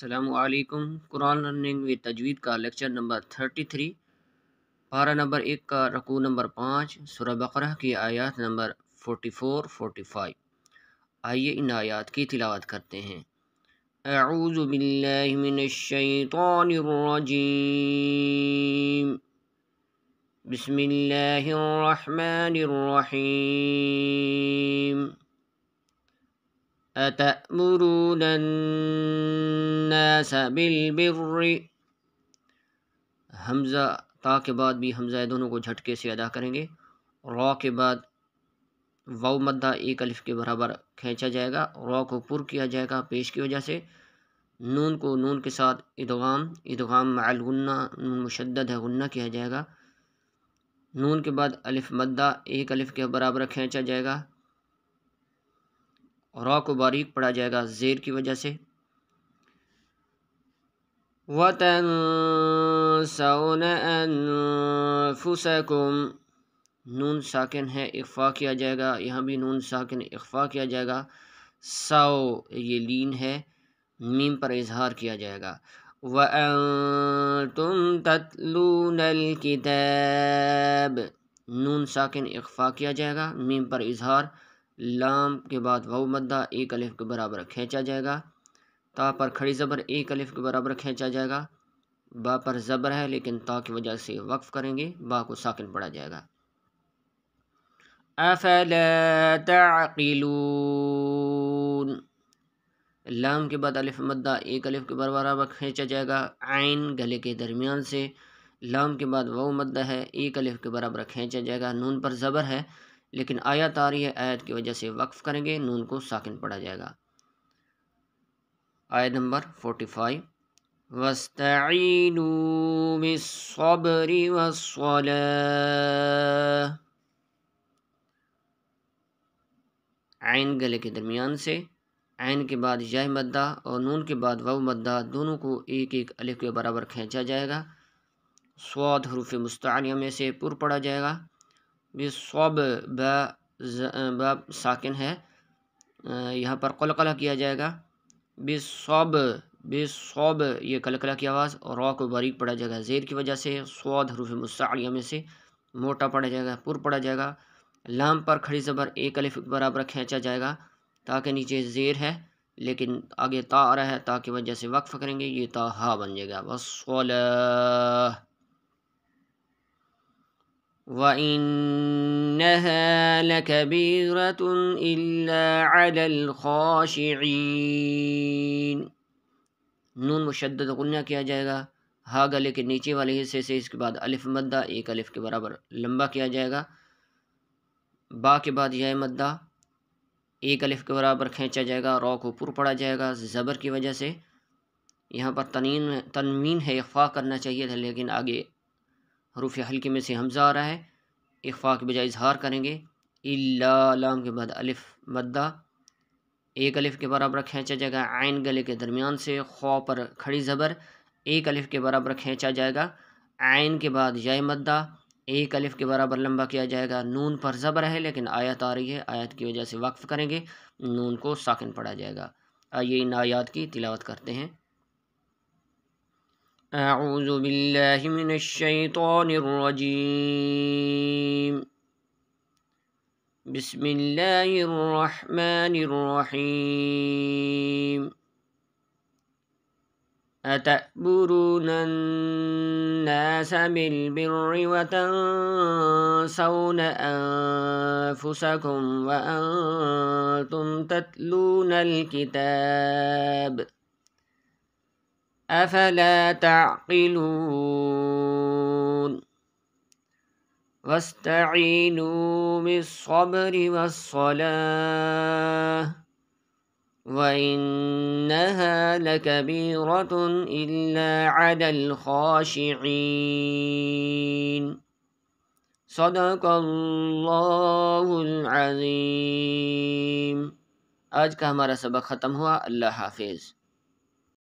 السلام علیکم قرآن لرننگ و تجوید کا لیکچر نمبر 33 پارہ نمبر ایک کا رقو نمبر پانچ سورہ بقرہ کی آیات نمبر 44 45 آئیے ان آیات کی تلاوت کرتے ہیں اعوذ باللہ من الشیطان الرجیم بسم اللہ الرحمن الرحیم أتأمرون الناس بالبر حمزہ تا کے بعد بھی حمزہ دونوں کو جھٹکے سے ادا کریں گے را کے بعد واؤ مدہ ایک الف کے برابر کھینچا جائے گا را کو پر کیا جائے گا پیش کی وجہ سے نون کو نون کے ساتھ ادغام ادغام مع الغنہ نون مشدد ہے غنہ کیا جائے گا نون کے بعد الف مدہ ایک الف کے برابر کھینچا جائے گا را کو باریک پڑا جائے گا زیر کی وجہ سے وَتَنْسَوْنَ أَنفُسَكُمْ نون ساکن ہے اخفا کیا جائے گا یہاں بھی نون ساکن اخفا کیا جائے گا ساو یہ لین ہے میم پر اظہار کیا جائے گا وَأَنْتُمْ تَتْلُونَ الْكِتَابِ نون ساکن اخفا کیا جائے گا میم پر اظہار لام کے بعد و مدہ ایک الف کے برابر کھینچا جائے گا تا پر کھڑی زبر ایک الف کے برابر کھینچا جائے گا با پر زبر ہے لیکن تا کی وجہ سے وقف کریں گے با کو ساکن پڑا جائے گا افلا تعقلون لام کے بعد الف مدہ ایک الف کے برابر کھینچا جائے گا عین گلے کے درمیان سے لام کے بعد وؤ مدہ ہے ایک الف کے برابر کھینچا جائے گا نون پر زبر ہے لیکن آیا تاری آیت کی وجہ سے وقف کریں گے نون کو ساکن پڑھا جائے گا آیت نمبر فورٹی فائیو وَالصَّلَاةِ عین گلے کے درمیان سے عین کے بعد جے مدہ اور نون کے بعد وو مدہ دونوں کو ایک ایک علیہ کے برابر کھینچا جائے گا سواد حروف مستعلیہ میں سے پر پڑا جائے گا بصوب صوب ساکن ہے یہاں پر قل کیا جائے گا بصوب صوب صوب یہ قلقلہ کی آواز اور کو باریک پڑا جائے گا زیر کی وجہ سے سواد حروف مستعلیہ میں سے موٹا پڑھا جائے گا پر پڑا جائے گا لام پر کھڑی زبر ایک الف برابر کھینچا جائے گا تاکہ نیچے زیر ہے لیکن آگے تا آ رہا ہے تا کی وجہ سے وقف کریں گے یہ تا ہا بن جائے گا بس وَإِنَّهَا لَكَبِيرَةٌ إِلَّا عَلَى الْخَاشِعِينَ نون مشدد غنیہ کیا جائے گا ہا گلے کے نیچے والے حصے سے اس کے بعد الف مدہ ایک الف کے برابر لمبا کیا جائے گا با کے بعد یہ مدہ ایک الف کے برابر کھینچا جائے گا رو کو پر پڑا جائے گا زبر کی وجہ سے یہاں پر تنمین ہے اخفاہ کرنا چاہیے تھا لیکن آگے حروف حلقے میں سے حمزہ آ رہا ہے کے بجائے اظہار کریں گے اللہ لام کے بعد الف مدہ ایک الف کے برابر کھینچا جائے گا عین گلے کے درمیان سے خوا پر کھڑی زبر ایک الف کے برابر کھینچا جائے گا عین کے بعد یائے مدہ ایک الف کے برابر لمبا کیا جائے گا نون پر زبر ہے لیکن آیت آ رہی ہے آیت کی وجہ سے وقف کریں گے نون کو ساکن پڑھا جائے گا آئیے ان آیات کی تلاوت کرتے ہیں أعوذ بالله من الشيطان الرجيم بسم الله الرحمن الرحيم أتأبرون الناس بالبر وتنسون أنفسكم وأنتم تتلون الكتاب ۖ أفلا تعقلون واستعينوا بالصبر والصلاة وإنها لكبيرة إلا على الخاشعين صدق الله العظيم آج کا ہمارا سبق ختم ہوا اللہ حافظ